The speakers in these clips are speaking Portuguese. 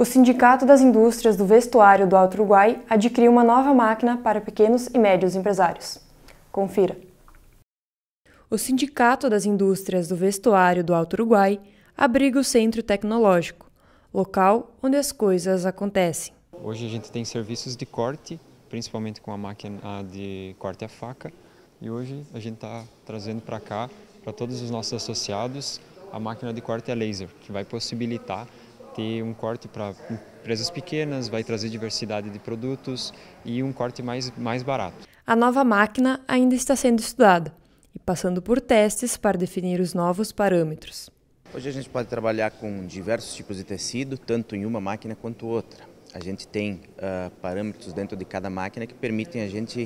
O Sindicato das Indústrias do Vestuário do Alto Uruguai adquiriu uma nova máquina para pequenos e médios empresários. Confira. O Sindicato das Indústrias do Vestuário do Alto Uruguai abriga o Centro Tecnológico, local onde as coisas acontecem. Hoje a gente tem serviços de corte, principalmente com a máquina de corte a faca, e hoje a gente está trazendo para cá, para todos os nossos associados, a máquina de corte a laser, que vai possibilitar ter um corte para empresas pequenas, vai trazer diversidade de produtos e um corte mais, mais barato. A nova máquina ainda está sendo estudada e passando por testes para definir os novos parâmetros. Hoje a gente pode trabalhar com diversos tipos de tecido, tanto em uma máquina quanto outra. A gente tem uh, parâmetros dentro de cada máquina que permitem a gente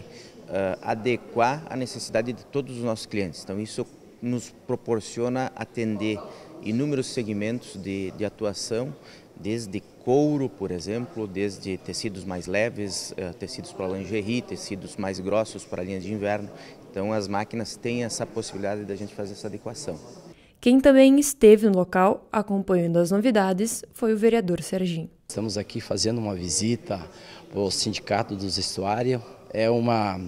uh, adequar a necessidade de todos os nossos clientes. Então isso nos proporciona atender inúmeros segmentos de, de atuação, desde couro, por exemplo, desde tecidos mais leves, eh, tecidos para lingerie, tecidos mais grossos para linhas de inverno. Então as máquinas têm essa possibilidade da gente fazer essa adequação. Quem também esteve no local acompanhando as novidades foi o vereador Serginho. Estamos aqui fazendo uma visita ao Sindicato dos Estuários. É uma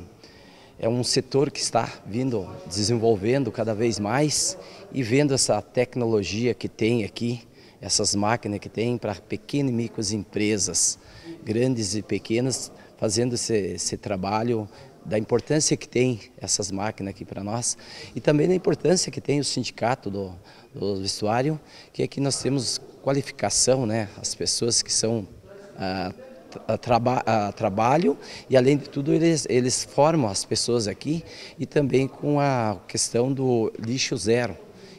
é um setor que está vindo desenvolvendo cada vez mais e vendo essa tecnologia que tem aqui, essas máquinas que tem para pequenas e micros empresas, grandes e pequenas, fazendo esse, esse trabalho da importância que tem essas máquinas aqui para nós e também da importância que tem o sindicato do, do vestuário, que aqui é nós temos qualificação, né? as pessoas que são ah, traba, trabalho e, além de tudo, eles, eles formam as pessoas aqui e também com a questão do lixo zero.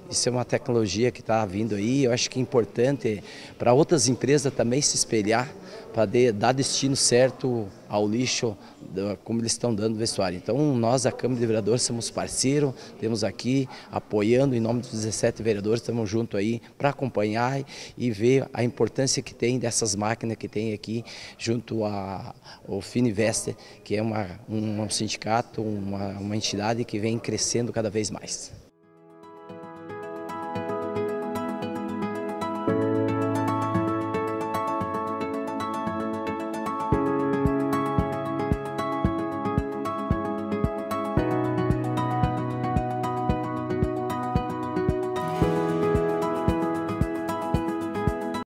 Isso é uma tecnologia que está vindo aí, eu acho que é importante para outras empresas também se espelhar para dar destino certo ao lixo, como eles estão dando vestuário. Então, nós, a Câmara de Vereadores, somos parceiros, temos aqui apoiando em nome dos 17 vereadores, estamos junto aí para acompanhar e ver a importância que tem dessas máquinas que tem aqui junto ao Fininvest, que é uma, um, um sindicato, uma, uma entidade que vem crescendo cada vez mais.